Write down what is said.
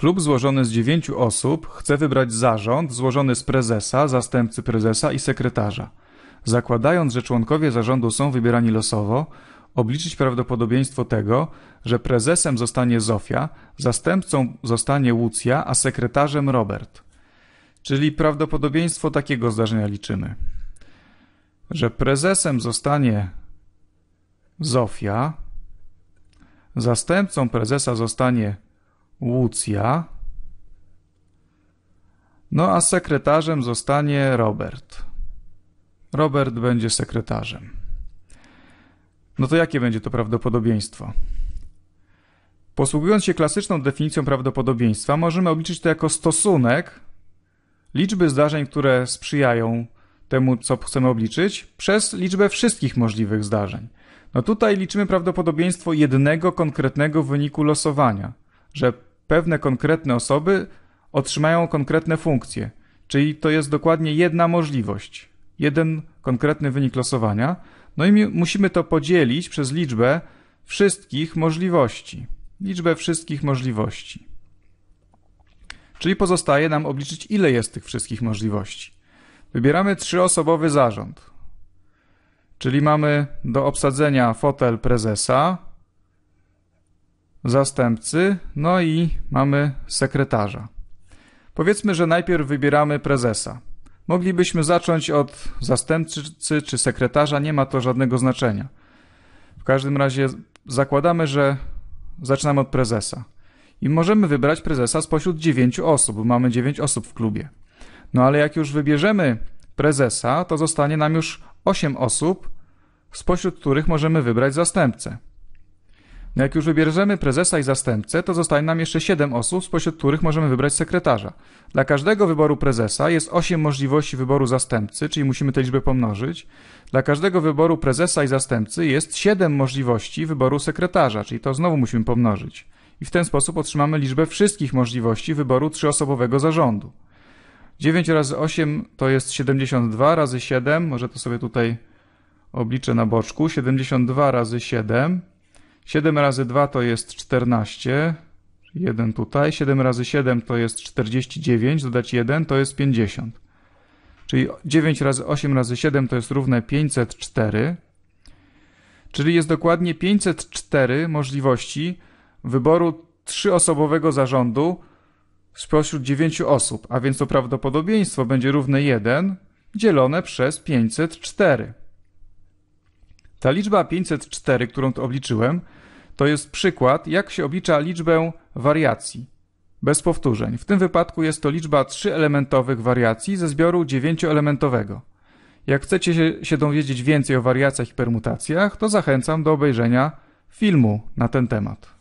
Klub złożony z dziewięciu osób chce wybrać zarząd złożony z prezesa, zastępcy prezesa i sekretarza. Zakładając, że członkowie zarządu są wybierani losowo, obliczyć prawdopodobieństwo tego, że prezesem zostanie Zofia, zastępcą zostanie Łucja, a sekretarzem Robert. Czyli prawdopodobieństwo takiego zdarzenia liczymy. Że prezesem zostanie Zofia, zastępcą prezesa zostanie Łucja. No a sekretarzem zostanie Robert. Robert będzie sekretarzem. No to jakie będzie to prawdopodobieństwo? Posługując się klasyczną definicją prawdopodobieństwa, możemy obliczyć to jako stosunek liczby zdarzeń, które sprzyjają temu, co chcemy obliczyć, przez liczbę wszystkich możliwych zdarzeń. No tutaj liczymy prawdopodobieństwo jednego konkretnego wyniku losowania, że pewne konkretne osoby otrzymają konkretne funkcje. Czyli to jest dokładnie jedna możliwość, jeden konkretny wynik losowania. No i musimy to podzielić przez liczbę wszystkich możliwości. Liczbę wszystkich możliwości. Czyli pozostaje nam obliczyć, ile jest tych wszystkich możliwości. Wybieramy trzyosobowy zarząd. Czyli mamy do obsadzenia fotel prezesa, zastępcy, no i mamy sekretarza. Powiedzmy, że najpierw wybieramy prezesa. Moglibyśmy zacząć od zastępcy czy sekretarza, nie ma to żadnego znaczenia. W każdym razie zakładamy, że zaczynamy od prezesa. I możemy wybrać prezesa spośród dziewięciu osób, bo mamy dziewięć osób w klubie. No ale jak już wybierzemy prezesa, to zostanie nam już osiem osób, spośród których możemy wybrać zastępcę jak już wybierzemy prezesa i zastępcę, to zostaje nam jeszcze 7 osób, spośród których możemy wybrać sekretarza. Dla każdego wyboru prezesa jest 8 możliwości wyboru zastępcy, czyli musimy tę liczbę pomnożyć. Dla każdego wyboru prezesa i zastępcy jest 7 możliwości wyboru sekretarza, czyli to znowu musimy pomnożyć. I w ten sposób otrzymamy liczbę wszystkich możliwości wyboru trzyosobowego zarządu. 9 razy 8 to jest 72 razy 7, może to sobie tutaj obliczę na boczku, 72 razy 7 7 razy 2 to jest 14, 1 tutaj, 7 razy 7 to jest 49, dodać 1 to jest 50. Czyli 9 razy 8 razy 7 to jest równe 504, czyli jest dokładnie 504 możliwości wyboru trzyosobowego zarządu spośród 9 osób, a więc to prawdopodobieństwo będzie równe 1 dzielone przez 504. Ta liczba 504, którą tu obliczyłem, to jest przykład, jak się oblicza liczbę wariacji bez powtórzeń. W tym wypadku jest to liczba trzyelementowych wariacji ze zbioru dziewięcioelementowego. Jak chcecie się dowiedzieć więcej o wariacjach i permutacjach, to zachęcam do obejrzenia filmu na ten temat.